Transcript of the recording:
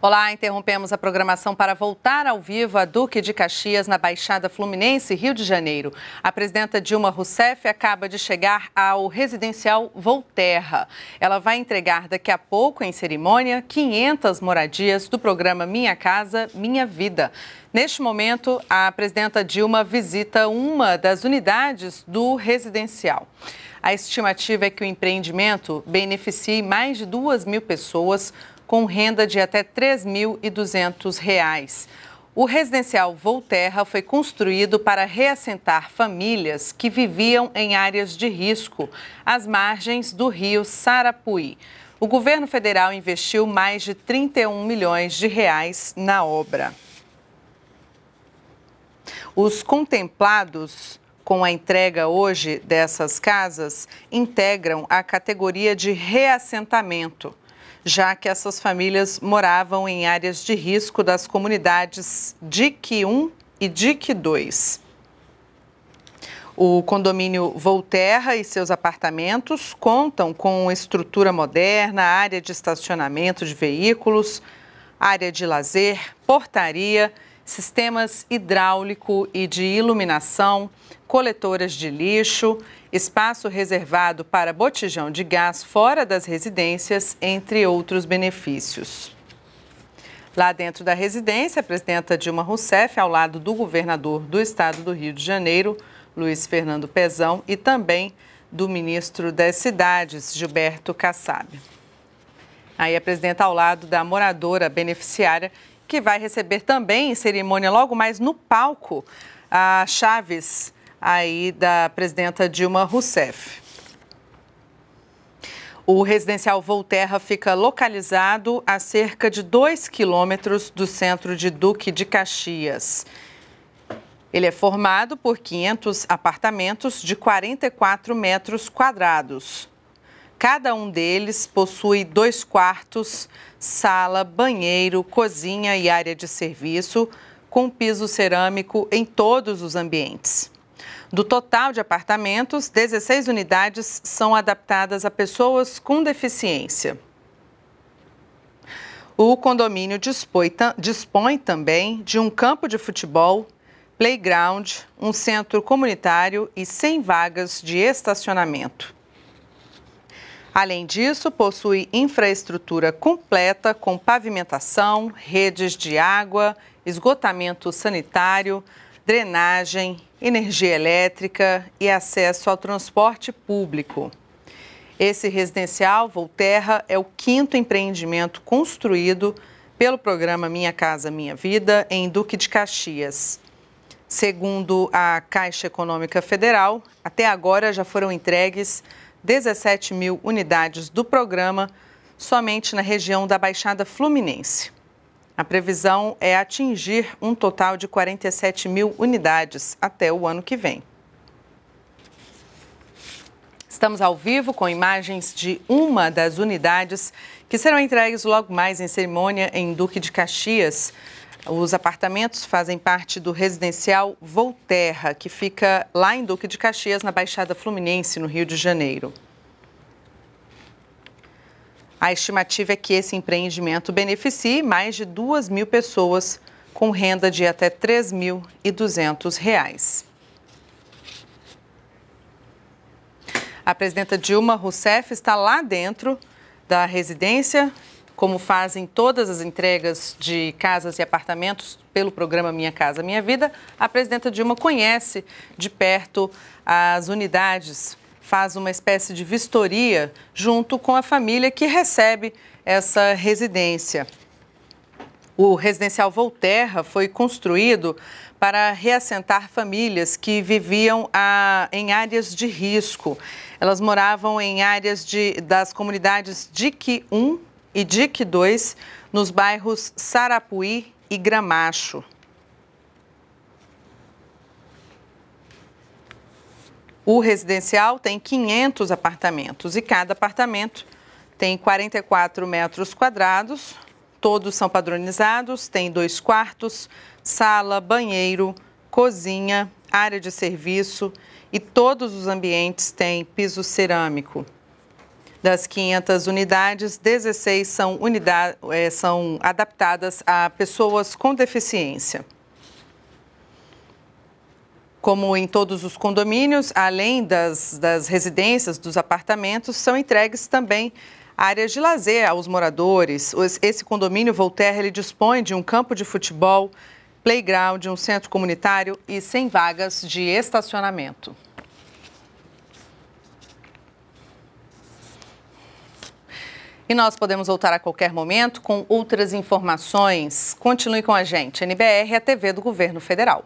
Olá, interrompemos a programação para voltar ao vivo a Duque de Caxias, na Baixada Fluminense, Rio de Janeiro. A presidenta Dilma Rousseff acaba de chegar ao residencial Volterra. Ela vai entregar daqui a pouco, em cerimônia, 500 moradias do programa Minha Casa, Minha Vida. Neste momento, a presidenta Dilma visita uma das unidades do residencial. A estimativa é que o empreendimento beneficie mais de 2 mil pessoas com renda de até R$ 3.200. O residencial Volterra foi construído para reassentar famílias que viviam em áreas de risco, às margens do rio Sarapuí. O governo federal investiu mais de 31 milhões de reais na obra. Os contemplados com a entrega hoje dessas casas integram a categoria de reassentamento já que essas famílias moravam em áreas de risco das comunidades DIC 1 e DIC 2. O condomínio Volterra e seus apartamentos contam com estrutura moderna, área de estacionamento de veículos, área de lazer, portaria, sistemas hidráulico e de iluminação, coletoras de lixo espaço reservado para botijão de gás fora das residências, entre outros benefícios. Lá dentro da residência, a presidenta Dilma Rousseff, ao lado do governador do estado do Rio de Janeiro, Luiz Fernando Pezão, e também do ministro das Cidades, Gilberto Kassab. Aí a presidenta ao lado da moradora beneficiária, que vai receber também em cerimônia logo mais no palco a Chaves aí da presidenta Dilma Rousseff. O residencial Volterra fica localizado a cerca de 2 quilômetros do centro de Duque de Caxias. Ele é formado por 500 apartamentos de 44 metros quadrados. Cada um deles possui dois quartos, sala, banheiro, cozinha e área de serviço, com piso cerâmico em todos os ambientes. Do total de apartamentos, 16 unidades são adaptadas a pessoas com deficiência. O condomínio dispõe, dispõe também de um campo de futebol, playground, um centro comunitário e 100 vagas de estacionamento. Além disso, possui infraestrutura completa com pavimentação, redes de água, esgotamento sanitário, drenagem, energia elétrica e acesso ao transporte público. Esse residencial Volterra é o quinto empreendimento construído pelo programa Minha Casa Minha Vida em Duque de Caxias. Segundo a Caixa Econômica Federal, até agora já foram entregues 17 mil unidades do programa somente na região da Baixada Fluminense. A previsão é atingir um total de 47 mil unidades até o ano que vem. Estamos ao vivo com imagens de uma das unidades que serão entregues logo mais em cerimônia em Duque de Caxias. Os apartamentos fazem parte do residencial Volterra, que fica lá em Duque de Caxias, na Baixada Fluminense, no Rio de Janeiro. A estimativa é que esse empreendimento beneficie mais de 2 mil pessoas com renda de até R$ 3.200. A presidenta Dilma Rousseff está lá dentro da residência, como fazem todas as entregas de casas e apartamentos pelo programa Minha Casa Minha Vida. A presidenta Dilma conhece de perto as unidades faz uma espécie de vistoria junto com a família que recebe essa residência. O residencial Volterra foi construído para reassentar famílias que viviam a, ah, em áreas de risco. Elas moravam em áreas de, das comunidades DIC 1 e DIC 2, nos bairros Sarapuí e Gramacho. O residencial tem 500 apartamentos e cada apartamento tem 44 metros quadrados. Todos são padronizados, tem dois quartos, sala, banheiro, cozinha, área de serviço e todos os ambientes têm piso cerâmico. Das 500 unidades, 16 são, unidade, eh, são adaptadas a pessoas com deficiência. Como em todos os condomínios, além das, das residências, dos apartamentos, são entregues também áreas de lazer aos moradores. Esse condomínio Volterra ele dispõe de um campo de futebol, playground, um centro comunitário e 100 vagas de estacionamento. E nós podemos voltar a qualquer momento com outras informações. Continue com a gente. NBR é a TV do Governo Federal.